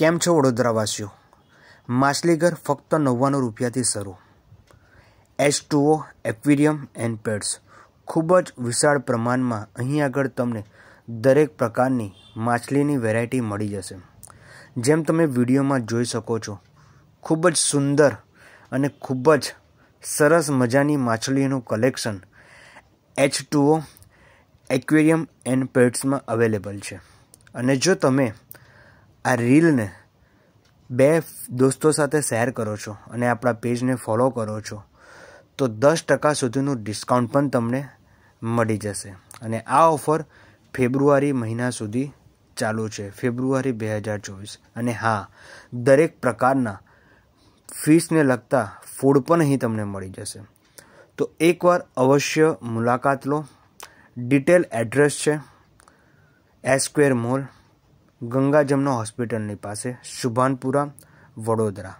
કેમ છો વડોદરાવાસીઓ માછલીઘર ફક્ત નવ્વાણું રૂપિયાથી શરૂ H two O aquarium and pets ખૂબ જ વિશાળ પ્રમાણમાં અહીં આગળ તમને દરેક પ્રકારની માછલીની વેરાયટી મળી જશે જેમ તમે વિડીયોમાં જોઈ શકો છો ખૂબ જ સુંદર અને ખૂબ જ સરસ મજાની માછલીનું collection H two O aquarium and પેટ્સમાં અવેલેબલ છે અને જો તમે આ રીલને બે દોસ્તો સાથે શેર કરો છો અને આપણા પેજને ફોલો કરો છો તો દસ ટકા સુધીનું ડિસ્કાઉન્ટ પણ તમને મળી જશે અને આ ઓફર ફેબ્રુઆરી મહિના સુધી ચાલુ છે ફેબ્રુઆરી બે હજાર ચોવીસ અને હા દરેક પ્રકારના ફીસને લગતા ફૂડ પણ અહીં તમને મળી જશે તો એકવાર અવશ્ય મુલાકાત લો ડિટેલ એડ્રેસ છે સ્ક્વેર મોલ ગંગા જમના હોસ્પિટલની પાસે શુભાનપુરા વડોદરા